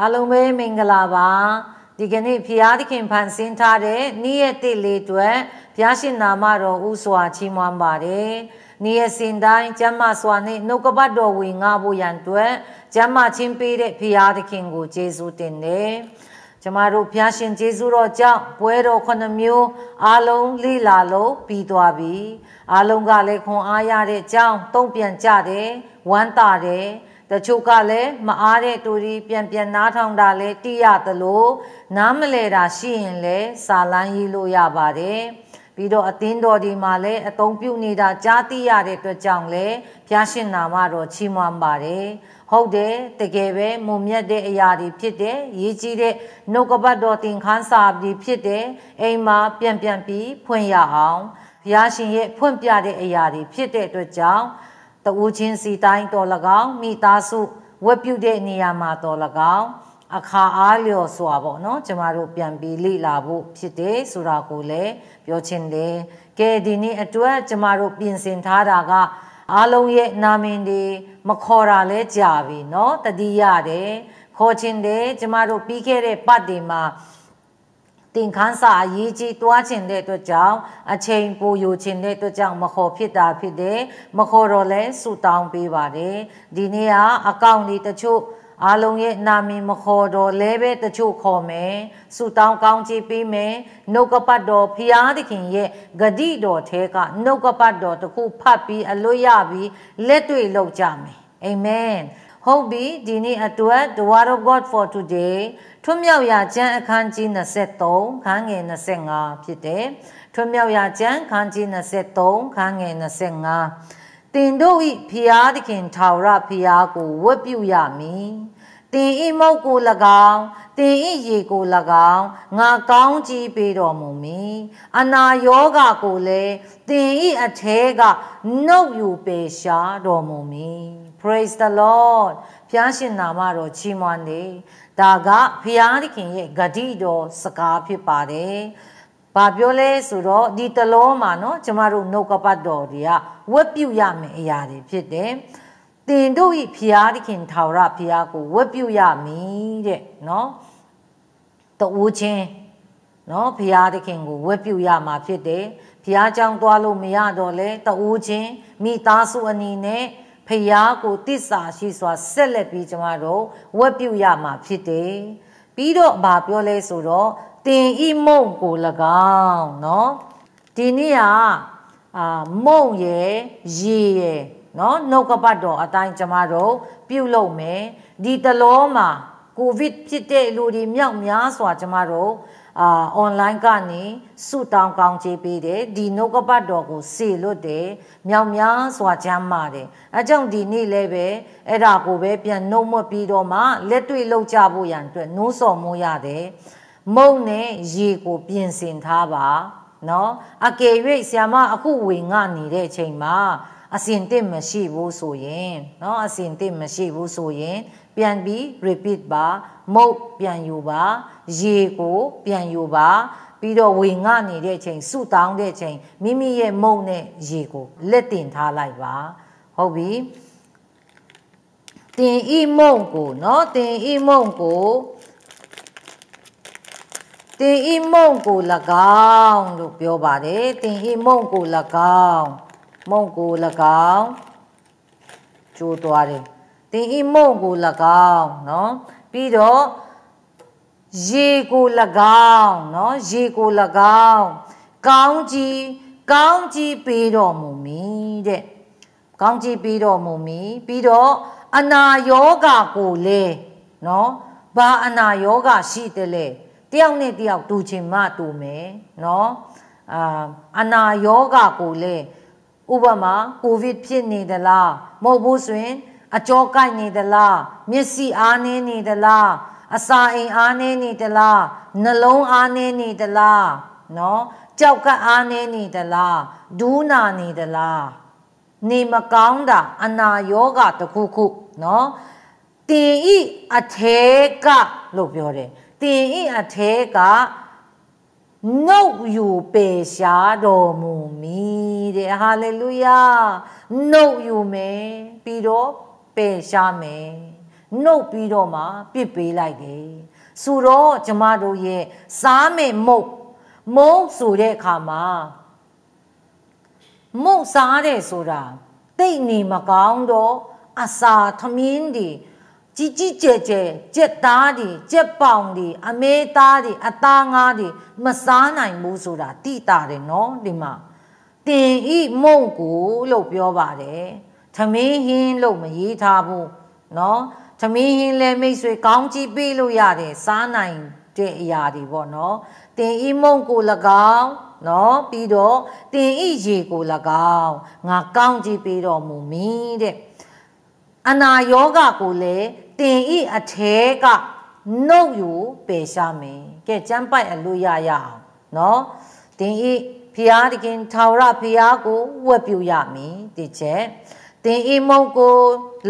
အားလုံးပဲမင်္ဂလာပါဒီကနေ့ဖျားသခင်ဖန်ဆင်းထားတဲ့နေ့ရက်တိလေးတွက်ဖျားရှင်နာမတော်ဥစွာချီးမွမ်းပါတယ်နေ့ရက်စဉ်တိုင်းကျမ်းမာစွာနှင့်နှုတ်ကပတ်တော်ဝင်ငါဖို့ရန်အတွက်ကျမ်းမာချင်းပေးတဲ့ဖျားသခင်ကိုကျေးဇူးတင်တယ်ကျမတို့ဖျားရှင်ကျေးဇူးတော်ကြောင့်ပွဲတော်ခုနှစ်မျိုးအားလုံးလေ့လာလို့ပြီးသွားပြီအားလုံးကလည်းခွန်အားရတဲ့အကြောင်းတုံ့ပြန်ကြတယ်ဝမ်းသာတယ်တချို့ကလည်းမအားတဲ့တူရီပြန်ပြန်နားထောင်တာလည်းတိရသလိုနားမလဲတာရှိရင်လည်းစာလန်းရေးလို့ရပါတယ်ပြီးတော့အသင်းတော်ဒီမှာလည်းအသုံးပြုနေတာကြားသိရတဲ့အတွက်ကြောင့်လည်းဘုရားရှင်နာမတော်ချီးမွမ်းပါတယ်ဟုတ်တယ်တကယ်ပဲမုံမြတ်တဲ့အရာတွေဖြစ်တယ်ရေးကြီးတဲ့နှုတ်ကပတ်တော်သင်ခန်းစာတွေဖြစ်တယ်အိမ်မှာပြန်ပြန်ပြီးဖွင့်ရအောင်ဘုရားရှင်ရဲ့ဖွင့်ပြတဲ့အရာတွေဖြစ်တဲ့အတွက်ကြောင့်တဦးချင်းစီတိုင်းတော်၎င်းမိသားစုဝတ်ပြုတဲ့နေရာမှာတော်၎င်းအခါအားလျော်စွာပေါ့နော်ကျမတို့ပြန်ပြီးလေ့လာဖို့ဖြစ်တယ်ဆိုတာကိုလည်းပြောချင်တယ်။ကဲဒီနေ့အတွက်ကျမတို့ပြင်ဆင်ထားတာကအားလုံးရဲ့နာမည်တွေမခေါ်တာလဲကြာပြီเนาะတတိယတယ်ခေါ်ချင်တယ်ကျမတို့ပြီးခဲ့တဲ့ပတ်တွေမှာသင်ခန်းစာအရေးကြီးတွားခြင်းတဲ့အတွက်ကြောင့်အချိန်ပိုယူခြင်းတဲ့အတွက်ကြောင့်မခေါ်ဖြစ်တာဖြစ်တယ်မခေါ်တော့လဲဆူတောင်းပေးပါတယ်ဒီနေ့ကအကောင့်တွေတချို့အားလုံးရဲ့နာမည်မခေါ်တော့လဲပဲတချို့ခေါ်မယ်ဆူတောင်းကောင်းချီးပေးမယ်နှုတ်ကပတ်တော်ဖျားသခင်ရဲ့ဂတိတော်ထဲကနှုတ်ကပတ်တော်တစ်ခုဖတ်ပြီးအလွတ်ရပြီးလက်တွေ့လောက်ကြမယ်အာမင်ဟုတ်ပြီဒီနေ့အတွက် The Word of God for today ထွမြောက်ရာကျမ်းအခန်းကြီး23ခန်းငယ်25ဖြစ်တယ်ထွမြောက်ရာကျမ်းခန်းကြီး23ခန်းငယ်25တင်တို့ဤဖျားသခင်ထာဝရဖျားကိုဝတ်ပြုရမည်တင်ဤမုတ်ကို၎င်းတင်ဤရေကို၎င်းငါကောင်းကြီးပေးတော်မူမည်အနာယောဂကိုလည်းတင်ဤအထဲကနှုတ်ယူပေရှားတော်မူမည် praise the lord ဖျားရှင်နာမတော်ချီးမွမ်းနေဒါကဖျားသခင်ရဲ့ဂတိတော်စကားဖြစ်ပါတယ်။ဘာပြောလဲဆိုတော့ဒီတလုံးမှာနော်ကျမတို့နှုတ်ကပတ်တော်တွေကဝတ်ပြုရမယ့်အရာတွေဖြစ်တယ်။တင်တို့ဤဖျားသခင်ထာဝရဖျားကိုဝတ်ပြုရမည်တဲ့နော်။တဝူးချင်းနော်ဖျားသခင်ကိုဝတ်ပြုရမှာဖြစ်တယ်။ဖျားကြောင့်သွားလို့မရတော့လဲတဝူးချင်းမိသားစုအနေနဲ့ဖရာကိုတစ္ဆာရှိစွာဆက်လက်ပြီးကျမတို့ဝတ်ပြုရမှာဖြစ်တယ်။ပြီးတော့ဘာပြောလဲဆိုတော့တင်ဤမုံကို၎င်းเนาะဒီနေ့ကအာမုံရဲ့ရေရဲ့เนาะနှုတ်ကပတ်တော်အတိုင်းကျမတို့ပြုလုပ်မယ်ဒီတလောမှာကိုဗစ်ဖြစ်တဲ့လူတွေမြောက်များစွာကျမတို့အာ online ကနေစုတောင်းကောင်းချေးပေးတယ်ဒီနှုတ်ကပတ်တော်ကို စေလွတ်တယ်မြောင်များစွာချမ်းမာတယ်အဲကြောင့်ဒီနေ့လည်းပဲအဲ့ဒါကိုပဲပြန်နှုတ်မပြီးတော့မှလက်တွေ့လောက်ကြဖို့ရန်အတွက်နိုးစော်မိုးရတယ်မုံနဲ့ရေကိုပြင်ဆင်ထားပါနော်အကယ်၍ဆ iam အခုဝင်ငါနေတဲ့ချိန်မှာအစင်တင်မရှိဘူးဆိုရင်เนาะအစင်တင်မရှိဘူးဆိုရင်ပြန်ပြီး repeat ပါမုတ်ပြန်ယူပါရေကိုပြန်ယူပါပြီးတော့ဝေငှနေတဲ့အချိန်ဆူတောင်းတဲ့အချိန်မိမိရဲ့မုံနဲ့ရေကိုလက်တင်ထားလိုက်ပါဟုတ်ပြီတင်ဤမုံကိုเนาะတင်ဤမုံကိုတင်ဤမုံကို၎င်းလို့ပြောပါတယ်တင်ဤမုံကို၎င်းမုံကို၎င်းကျိုးသွားတယ်သင်ဤမုံကို၎င်းเนาะပြီးတော့ရေကို၎င်းเนาะရေကို၎င်းကောင်းကြီးကောင်းကြီးပေးတော်မူမီတဲ့ကောင်းကြီးပေးတော်မူမီပြီးတော့အနာယောဂကိုလေเนาะဘာအနာယောဂရှိတယ်လဲတယောက်နဲ့တယောက်တူချင်မှတူမယ်เนาะအာအနာယောဂကိုလည်းဥပမာကိုဗစ်ဖြစ်နေသလားမဟုတ်ဘူးဆိုရင်အကြောကိုက်နေသလားမျက်စိအားနည်းနေသလားအစာအိမ်အားနည်းနေသလားနှလုံးအားနည်းနေသလားနော်ကြောက်ကအားနည်းနေသလားဒူးနာနေသလားနေမကောင်းတာအနာရောဂါတခုခုနော်တင်ဤအထဲကလို့ပြောတယ်တင်ဤအထဲကနှုတ်ယူပယ်ရှားတော်မူမီတဲ့ဟာလေလုယာနှုတ်ယူမယ်ပြီးတော့ပယ်ရှားမယ်နှုတ်ပြီးတော့မှပြစ်ပေးလိုက်တယ်ဆိုတော့ကျမတို့ရဲ့စားမယ်မုတ်မုတ်ဆိုတဲ့အခါမှာမုတ်စားတဲ့ဆိုတာတိတ်နေမကောင်းတော့အစာသမင်းတွေကြီးကြီးကျယ်ကျယ်ကြက်သားတွေကြက်ပေါင်တွေအမဲသားတွေအသားငါးတွေမစားနိုင်ဘူးဆိုတာသိတာတယ်နော်ဒီမှာတင်ဤမုံကိုလို့ပြောပါတယ်။သမင်းဟင်းလို့မရေးထားဘူးနော်။သမင်းဟင်းလည်းမိတ်ဆွေကောင်းကြီးပေးလို့ရတယ်စားနိုင်တဲ့အရာတွေပေါ့နော်။တင်ဤမုံကို၎င်းနော်ပြီးတော့တင်ဤရေကို၎င်းငါကောင်းကြီးပေးတော်မူမီတဲ့။အနာယောဂကိုလည်းတင်ဤအထဲကနှုတ်ယူပယ်ရှားမယ်။ကဲကျမ်းပိုက်အလို့ရရအောင်နော်။တင်ဤဖျားတခင်ထာဝရဖျားကိုဝတ်ပြုရမည်တိချက်။တင်ဤမုတ်ကို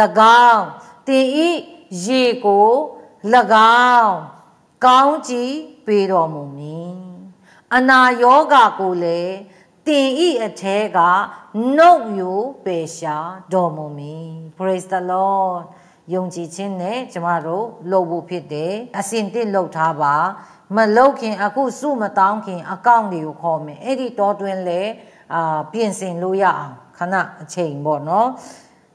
၎င်းတင်ဤရေကို၎င်းကောင်းကြည်ပေးတော်မူမည်။အနာယောဂကိုလည်းတင်ဤအထဲကနှုတ်ယူပယ်ရှားတော်မူမည်။ Praise the Lord ။ယုံကြည်ခြင်းနဲ့ကျမတို့လှုပ်ဖို့ဖြစ်တယ်အစင်တစ်လှုပ်ထားပါ မလှုပ်ခင်အခုစုမတောင်းခင် အကောင့်တွေကိုခေါ်မယ်အဲ့ဒီတော်တွင်လဲအာပြင်ဆင်လို့ရအောင်ခဏအချိန်ပေါ့နော်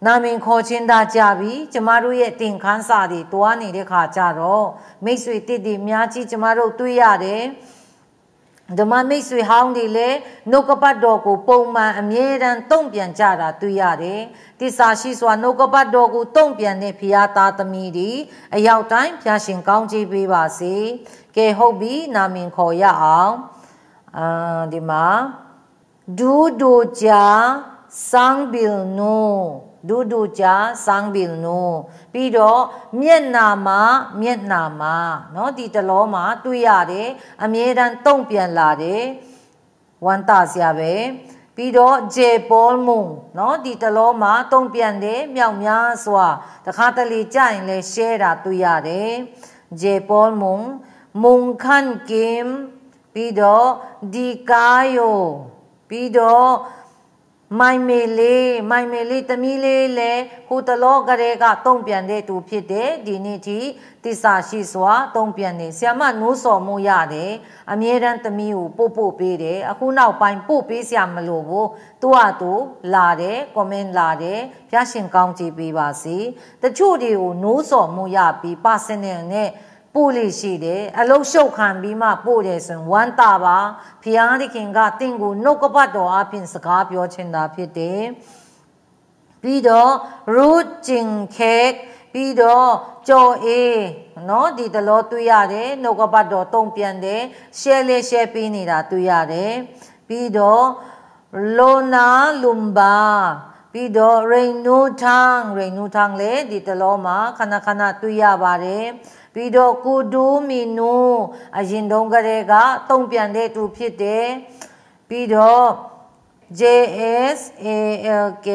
နာမင်ခေါ်ချင်းသားကြပြီကျမတို့ရဲ့တင်ခန်းစာတွေတွားနေတဲ့ခါကြတော့မိတ်ဆွေတစ်တီများကြီးကျမတို့တွေ့ရတယ်ဓမ္မမိတ်ဆွေဟောင်းတွေလည်းနှုတ်ကပတ်တော်ကိုပုံမှန်အမြဲတမ်းတုံ့ပြန်ကြတာတွေ့ရတယ်။တစ္ဆာရှိစွာနှုတ်ကပတ်တော်ကိုတုံ့ပြန်တဲ့ဖရာသားသမီးတွေအရောက်တိုင်းဖျာရှင်ကောင်းချီးပေးပါစေ။ကဲဟုတ်ပြီနာမင်ခေါ်ရအောင်။အာဒီမှာဒူဒူချာစံဘီလ်နိုဒူဒူချာစန်းဘီလ်နူပြီးတော့မျက်နာမှာမျက်နာမှာเนาะဒီတလောမှာတွေ့ရတယ်အမြဲတမ်းတုံ့ပြန်လာတယ်ဝမ်းသာစရာပဲပြီးတော့ဂျေပေါလ်မုံเนาะဒီတလောမှာတုံ့ပြန်တယ်မြောက်များစွာတခါတလေကြရင်လဲ share တာတွေ့ရတယ်ဂျေပေါလ်မုံမုံခန်ကင်ပြီးတော့ဒီကာယိုပြီးတော့မိုင်မေလေးမိုင်မေလေးတမီးလေးလည်းဟိုတလောကလေးကတုံပြန်တဲ့သူဖြစ်တယ်ဒီနေ့ထိတစ္ဆာရှိစွာတုံပြန်နေဆ iam နိုးစော်မှုရတယ်အမြဲတမ်းတမီးကိုပို့ပို့ပေးတယ်အခုနောက်ပိုင်းပို့ပေးဆ iam မလို့ဘူးသူ့အတူလာတယ်ကွန်မန့်လာတယ်ဖျားရှင်ကောင်းကြည့်ပေးပါစေတချို့တွေကိုနိုးစော်မှုရပြီးပါစနေနဲ့ပို့လေရှိတယ်အလုတ်ရှုပ်ခံပြီးမှပို့တယ်ဆိုရင်ဝမ်းသာပါဖျားသခင်ကတင့်ကိုနှုတ်ကပတ်တော်အပြင်စကားပြောခြင်းသာဖြစ်တယ်ပြီးတော့ root jing cake ပြီးတော့ကြော်အေးเนาะဒီတလောတွေ့ရတယ်နှုတ်ကပတ်တော်တုံပြန်တယ် share လေး share ပေးနေတာတွေ့ရတယ်ပြီးတော့ lona lumba ပြီးတော့ rainu tang rainu tang လေဒီတလောမှာခဏခဏတွေ့ရပါတယ်ပြီးတော့ကုဒူမီနူအရင်တုန်းကတည်းကတုံ့ပြန်တဲ့သူဖြစ်တယ်ပြီးတော့ JSALK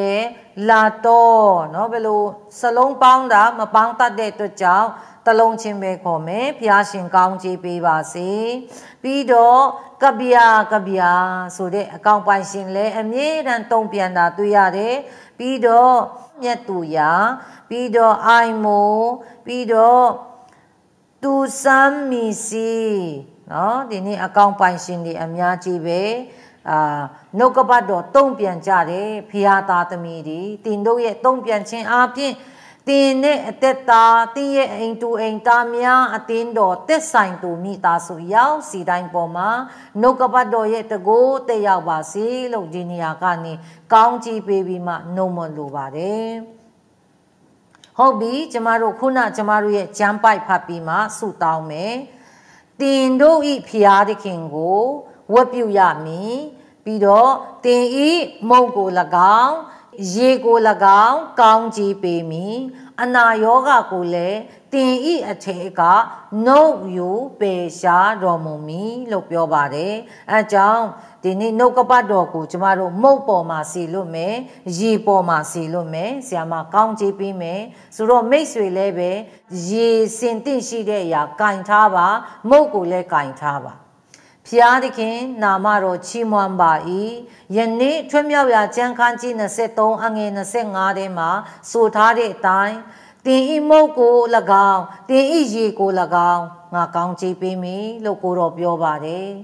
လာတော့เนาะဘယ်လိုစလုံးပေါင်းတာမပေါင်းတတ်တဲ့အတွက်ကြောင့်တလုံးချင်းပဲခေါ်မယ်ဘုရားရှင်ကောင်းချီးပေးပါစေပြီးတော့ကဗျာကဗျာဆိုတဲ့အကောင်ပိုင်ရှင်လည်းအမြဲတမ်းတုံ့ပြန်တာတွေ့ရတယ်ပြီးတော့မြတ်သူရာပြီးတော့အိုင်မိုပြီးတော့သူစမ်းမီစီနော်ဒီနေ့အကောင့်ပိုင်ရှင်တွေအများကြီးပဲအာနှုတ်ကပတ်တော်တုံ့ပြန်ကြတယ်ဖရာသားသမီးတွေတင်တို့ရဲ့တုံ့ပြန်ခြင်းအပြင်တင်နဲ့အသက်တာတင်ရဲ့အိမ်တူအိမ်သားများအတင်းတော်တက်ဆိုင်သူမိသားစုရောက်စီတိုင်းပေါ်မှာနှုတ်ကပတ်တော်ရဲ့တကိုးတက်ရောက်ပါစေလို့ဒီနေရာကနေကောင်းချီးပေးပြီးမှနှုတ်မလို့ပါတယ်ဟုတ်ပြီကျမတို့ခုနကျမတို့ရဲ့ဂျမ်ပိုက်ဖတ်ပြီးမှဆုတောင်းမယ်တင်တို့ဤဖျားသခင်ကိုဝတ်ပြုရမည်ပြီးတော့တင်ဤမုတ်ကို၎င်းရေကို၎င်းကောင်းကြီးပေးမည်အနာယောဂကိုလည်းသင်ဤအထင်ကနှုတ်ယူပေရှားတော်မူမီလို့ပြောပါတယ်အဲကြောင့်ဒီနေ့နှုတ်ကပတ်တော်ကိုကျမတို့မုတ်ပေါ်မှာစီလို့မယ်ရေပေါ်မှာစီလို့မယ်ဆရာမကောင်းချီးပေးမယ်ဆိုတော့မိတ်ဆွေလည်းပဲရေစင်တင့်ရှိတဲ့အရာကင်ထားပါမုတ်ကိုလည်းကင်ထားပါဖျားသခင်နာမတော်ချီးမွမ်းပါ၏ယနေ့ထွံ့မြောက်ရာကျမ်းခန်းကြီး23အငယ်25ထဲမှာဆိုထားတဲ့အတိုင်းတင်ဤမုတ်ကို၎င်းတင်ဤရေကို၎င်းငါကောင်းချီးပေးမည်လို့ကိုတော်ပြောပါတယ်။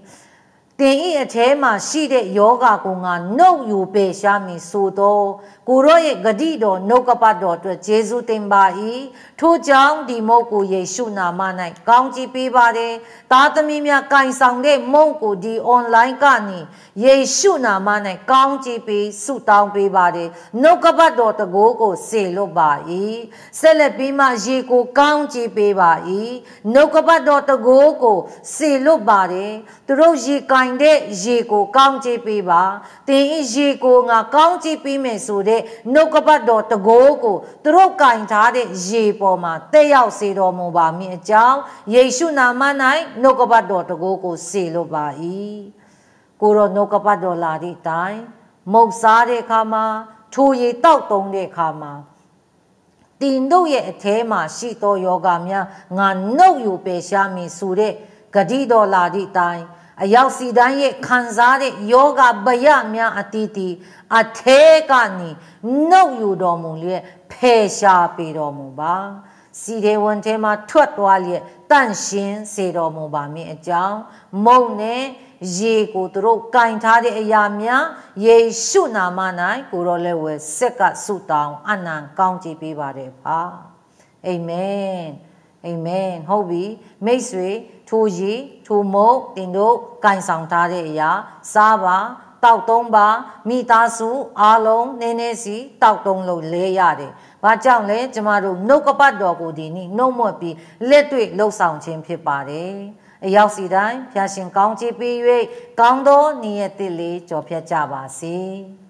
သင်ဤအထဲမှာရှိတဲ့ယောဂကိုငါနှုတ်ယူပေရှားမည်ဆိုတော့ကိုရောရဲ့ဂတိတော်နှုတ်ကပတ်တော်အတွက်ယေရှုတင်ပါ၏ထို့ကြောင့်ဒီမုတ်ကိုယေရှုနာမ၌ကောင်းချီးပေးပါတယ်သားသမီးများကင်ဆောင်တဲ့မုတ်ကိုဒီ online ကနေယေရှုနာမ၌ကောင်းချီးပေးဆုတောင်းပေးပါတယ်နှုတ်ကပတ်တော်တကိုးကိုစေလွတ်ပါ၏ဆက်လက်ပြီးမှယေကိုကောင်းချီးပေးပါ၏နှုတ်ကပတ်တော်တကိုးကိုစေလွတ်ပါတယ်သူတို့ယေကိုနိုင်တဲ့ရေကိုကောင်းကြည့်ပေးပါသင်ဤရေကိုငါကောင်းကြည့်ပေးမယ်ဆိုတဲ့နှုတ်ကပတ်တော်တကိုးကိုသူတို့ကင်ထားတဲ့ရေပေါ်မှာတက်ရောက်စေတော်မူပါမည်အကြောင်းယေရှုနာမ၌နှုတ်ကပတ်တော်တကိုးကိုစေလိုပါ၏ကိုရောနှုတ်ကပတ်တော်လာသည့်အတိုင်းမုတ်စားတဲ့အခါမှာ ထိုရေတောက်တုံးတဲ့အခါမှာတင်တို့ရဲ့အထဲမှာရှိသောယောဂများငါနှုတ်ယူပယ်ရှားမည်ဆိုတဲ့ဂတိတော်လာသည့်အတိုင်းအယောက်စီတိုင်းရဲ့ခံစားတဲ့ယောဂဗယများအတီးတီအထဲကနေနှုတ်ယူတော်မူလျက်ဖယ်ရှားပေတော်မူပါစီတဲ့ဝန်ထဲမှာထွက်သွားလျက်တန့်ရှင်းစေတော်မူပါမင်းအကြောင်းမုံနဲ့ရေကိုသူတို့ကင်ထားတဲ့အရာများယေရှုနာမ၌ကိုတော်လည်းဝယ်ဆက်ကဆုတောင်းအနံကောင်းချီးပေးပါတယ်ပါအာမင်အာမင်ဟုတ်ပြီမိတ်ဆွေထိုရီထိုမုတ်တင်တို့ကင်ဆောင်ထားတဲ့အရာစားပါတောက်သုံးပါမိသားစုအားလုံးနင်းနေစီတောက်သုံးလုံးလဲရတယ်။ဘာကြောင့်လဲကျမတို့နှုတ်ကပတ်တော်ကိုဒီနေ့နှုတ်မွတ်ပြီးလက်တွေ့လှုပ်ဆောင်ခြင်းဖြစ်ပါတယ်။အရောက်စီတိုင်းဖျာရှင်ကောင်းချီးပေး၍ကောင်းသောနေ့ရက်တစ်လေးကြော်ဖြတ်ကြပါစေ။